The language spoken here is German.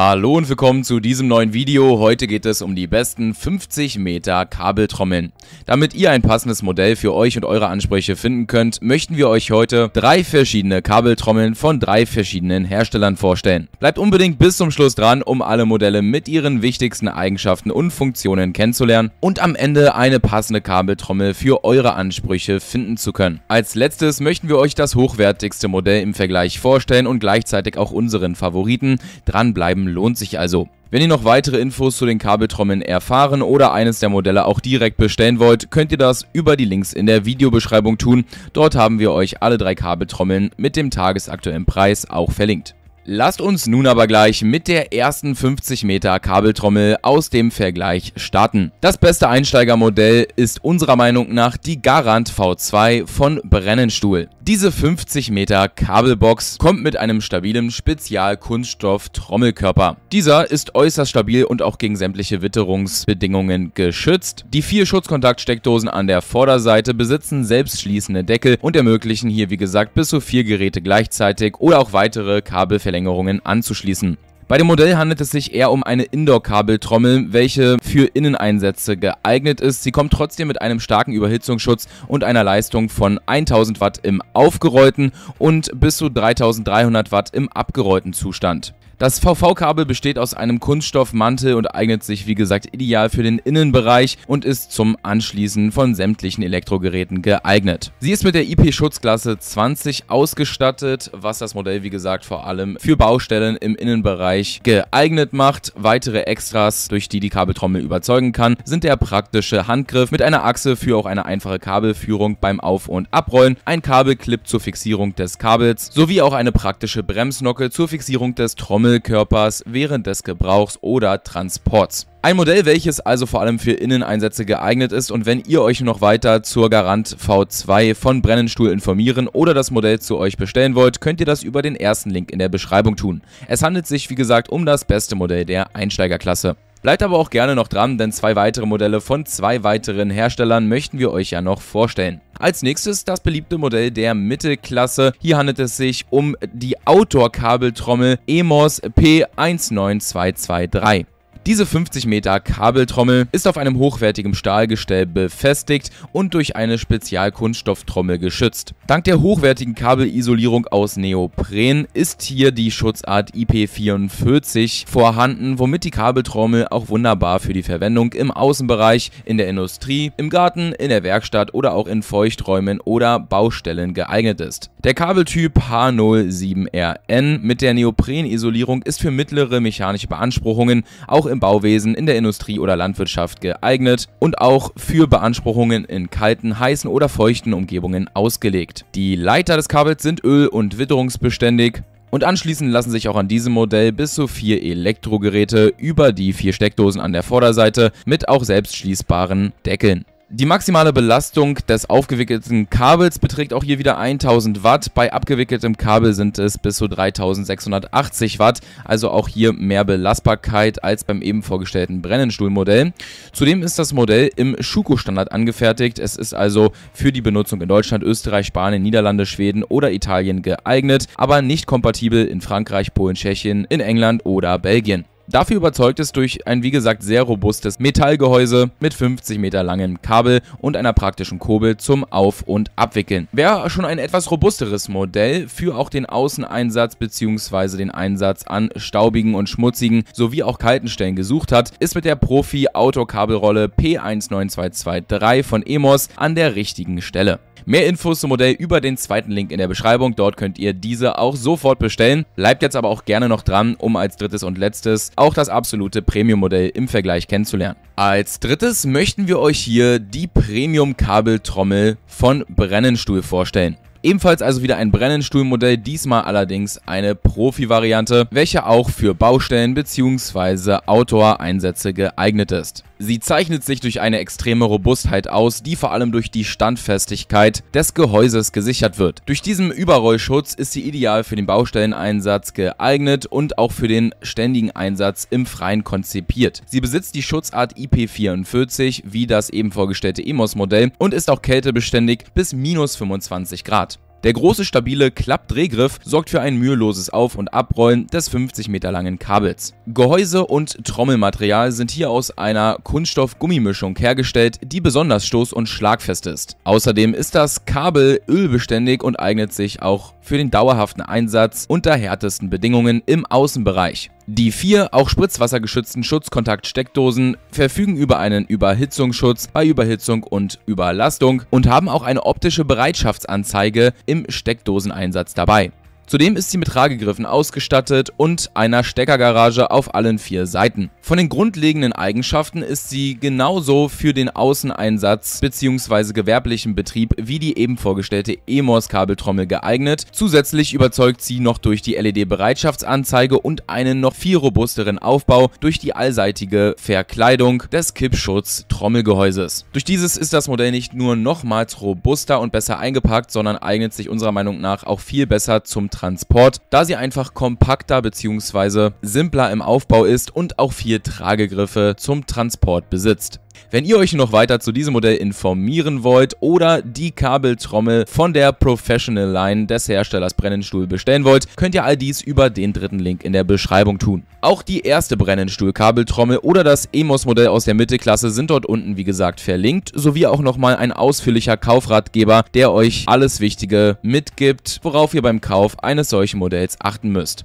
Hallo und willkommen zu diesem neuen Video. Heute geht es um die besten 50 Meter Kabeltrommeln. Damit ihr ein passendes Modell für euch und eure Ansprüche finden könnt, möchten wir euch heute drei verschiedene Kabeltrommeln von drei verschiedenen Herstellern vorstellen. Bleibt unbedingt bis zum Schluss dran, um alle Modelle mit ihren wichtigsten Eigenschaften und Funktionen kennenzulernen und am Ende eine passende Kabeltrommel für eure Ansprüche finden zu können. Als letztes möchten wir euch das hochwertigste Modell im Vergleich vorstellen und gleichzeitig auch unseren Favoriten. Dranbleiben lohnt sich also. Wenn ihr noch weitere Infos zu den Kabeltrommeln erfahren oder eines der Modelle auch direkt bestellen wollt, könnt ihr das über die Links in der Videobeschreibung tun. Dort haben wir euch alle drei Kabeltrommeln mit dem tagesaktuellen Preis auch verlinkt. Lasst uns nun aber gleich mit der ersten 50 Meter Kabeltrommel aus dem Vergleich starten. Das beste Einsteigermodell ist unserer Meinung nach die Garant V2 von Brennenstuhl. Diese 50 Meter Kabelbox kommt mit einem stabilen Spezialkunststoff-Trommelkörper. Dieser ist äußerst stabil und auch gegen sämtliche Witterungsbedingungen geschützt. Die vier Schutzkontaktsteckdosen an der Vorderseite besitzen selbstschließende Deckel und ermöglichen hier wie gesagt bis zu vier Geräte gleichzeitig oder auch weitere Kabelverlängerungen anzuschließen. Bei dem Modell handelt es sich eher um eine Indoor-Kabeltrommel, welche für Inneneinsätze geeignet ist. Sie kommt trotzdem mit einem starken Überhitzungsschutz und einer Leistung von 1000 Watt im aufgerollten und bis zu 3300 Watt im abgerollten Zustand. Das VV-Kabel besteht aus einem Kunststoffmantel und eignet sich wie gesagt ideal für den Innenbereich und ist zum Anschließen von sämtlichen Elektrogeräten geeignet. Sie ist mit der IP-Schutzklasse 20 ausgestattet, was das Modell wie gesagt vor allem für Baustellen im Innenbereich geeignet macht. Weitere Extras, durch die die Kabeltrommel überzeugen kann, sind der praktische Handgriff mit einer Achse für auch eine einfache Kabelführung beim Auf- und Abrollen, ein Kabelclip zur Fixierung des Kabels sowie auch eine praktische Bremsnocke zur Fixierung des Trommels Sammelkörpers während des Gebrauchs oder Transports. Ein Modell, welches also vor allem für Inneneinsätze geeignet ist und wenn ihr euch noch weiter zur Garant V2 von Brennenstuhl informieren oder das Modell zu euch bestellen wollt, könnt ihr das über den ersten Link in der Beschreibung tun. Es handelt sich wie gesagt um das beste Modell der Einsteigerklasse. Bleibt aber auch gerne noch dran, denn zwei weitere Modelle von zwei weiteren Herstellern möchten wir euch ja noch vorstellen. Als nächstes das beliebte Modell der Mittelklasse. Hier handelt es sich um die Outdoor-Kabeltrommel EMOS P19223. Diese 50 Meter Kabeltrommel ist auf einem hochwertigen Stahlgestell befestigt und durch eine Spezialkunststofftrommel geschützt. Dank der hochwertigen Kabelisolierung aus Neopren ist hier die Schutzart IP44 vorhanden, womit die Kabeltrommel auch wunderbar für die Verwendung im Außenbereich, in der Industrie, im Garten, in der Werkstatt oder auch in Feuchträumen oder Baustellen geeignet ist. Der Kabeltyp H07RN mit der Neoprenisolierung ist für mittlere mechanische Beanspruchungen auch im Bauwesen, in der Industrie oder Landwirtschaft geeignet und auch für Beanspruchungen in kalten, heißen oder feuchten Umgebungen ausgelegt. Die Leiter des Kabels sind öl- und witterungsbeständig und anschließend lassen sich auch an diesem Modell bis zu vier Elektrogeräte über die vier Steckdosen an der Vorderseite mit auch selbst schließbaren Deckeln die maximale Belastung des aufgewickelten Kabels beträgt auch hier wieder 1000 Watt. Bei abgewickeltem Kabel sind es bis zu 3680 Watt, also auch hier mehr Belastbarkeit als beim eben vorgestellten Brennenstuhlmodell. Zudem ist das Modell im Schuko-Standard angefertigt. Es ist also für die Benutzung in Deutschland, Österreich, Spanien, Niederlande, Schweden oder Italien geeignet, aber nicht kompatibel in Frankreich, Polen, Tschechien, in England oder Belgien. Dafür überzeugt es durch ein wie gesagt sehr robustes Metallgehäuse mit 50 Meter langem Kabel und einer praktischen Kurbel zum Auf- und Abwickeln. Wäre schon ein etwas robusteres Modell für auch den Außeneinsatz bzw. den Einsatz an staubigen und schmutzigen sowie auch kalten Stellen gesucht hat, ist mit der Profi Autokabelrolle P19223 von EMOS an der richtigen Stelle. Mehr Infos zum Modell über den zweiten Link in der Beschreibung, dort könnt ihr diese auch sofort bestellen. Bleibt jetzt aber auch gerne noch dran, um als drittes und letztes auch das absolute Premium-Modell im Vergleich kennenzulernen. Als drittes möchten wir euch hier die Premium-Kabeltrommel von Brennenstuhl vorstellen. Ebenfalls also wieder ein Brennenstuhlmodell, diesmal allerdings eine Profi-Variante, welche auch für Baustellen bzw. Outdoor-Einsätze geeignet ist. Sie zeichnet sich durch eine extreme Robustheit aus, die vor allem durch die Standfestigkeit des Gehäuses gesichert wird. Durch diesen Überrollschutz ist sie ideal für den Baustelleneinsatz geeignet und auch für den ständigen Einsatz im Freien konzipiert. Sie besitzt die Schutzart IP44 wie das eben vorgestellte EMOS-Modell und ist auch kältebeständig bis minus 25 Grad. Der große stabile Klappdrehgriff sorgt für ein müheloses Auf- und Abrollen des 50 Meter langen Kabels. Gehäuse und Trommelmaterial sind hier aus einer Kunststoff-Gummimischung hergestellt, die besonders stoß- und schlagfest ist. Außerdem ist das Kabel ölbeständig und eignet sich auch für den dauerhaften Einsatz unter härtesten Bedingungen im Außenbereich. Die vier auch spritzwassergeschützten Schutzkontaktsteckdosen verfügen über einen Überhitzungsschutz bei Überhitzung und Überlastung und haben auch eine optische Bereitschaftsanzeige im Steckdoseneinsatz dabei. Zudem ist sie mit Tragegriffen ausgestattet und einer Steckergarage auf allen vier Seiten. Von den grundlegenden Eigenschaften ist sie genauso für den Außeneinsatz bzw. gewerblichen Betrieb wie die eben vorgestellte EMOS-Kabeltrommel geeignet. Zusätzlich überzeugt sie noch durch die LED-Bereitschaftsanzeige und einen noch viel robusteren Aufbau durch die allseitige Verkleidung des Kippschutz-Trommelgehäuses. Durch dieses ist das Modell nicht nur nochmals robuster und besser eingepackt, sondern eignet sich unserer Meinung nach auch viel besser zum Transport, da sie einfach kompakter bzw. simpler im Aufbau ist und auch vier Tragegriffe zum Transport besitzt. Wenn ihr euch noch weiter zu diesem Modell informieren wollt oder die Kabeltrommel von der Professional Line des Herstellers Brennenstuhl bestellen wollt, könnt ihr all dies über den dritten Link in der Beschreibung tun. Auch die erste Brennenstuhl-Kabeltrommel oder das Emos-Modell aus der Mittelklasse sind dort unten wie gesagt verlinkt, sowie auch nochmal ein ausführlicher Kaufratgeber, der euch alles Wichtige mitgibt, worauf ihr beim Kauf eines solchen Modells achten müsst.